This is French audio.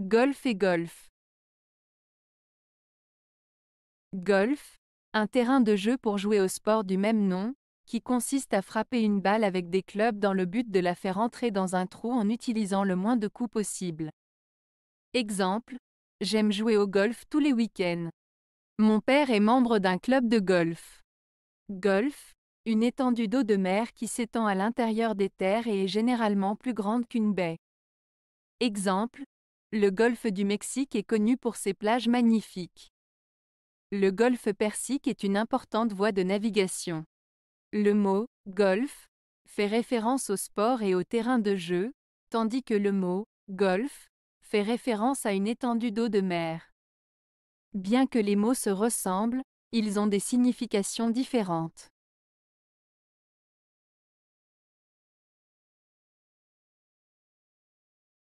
Golf et golf. Golf, un terrain de jeu pour jouer au sport du même nom, qui consiste à frapper une balle avec des clubs dans le but de la faire entrer dans un trou en utilisant le moins de coups possible. Exemple, j'aime jouer au golf tous les week-ends. Mon père est membre d'un club de golf. Golf, une étendue d'eau de mer qui s'étend à l'intérieur des terres et est généralement plus grande qu'une baie. Exemple, le golfe du Mexique est connu pour ses plages magnifiques. Le golfe Persique est une importante voie de navigation. Le mot golf fait référence au sport et au terrain de jeu, tandis que le mot golf fait référence à une étendue d'eau de mer. Bien que les mots se ressemblent, ils ont des significations différentes.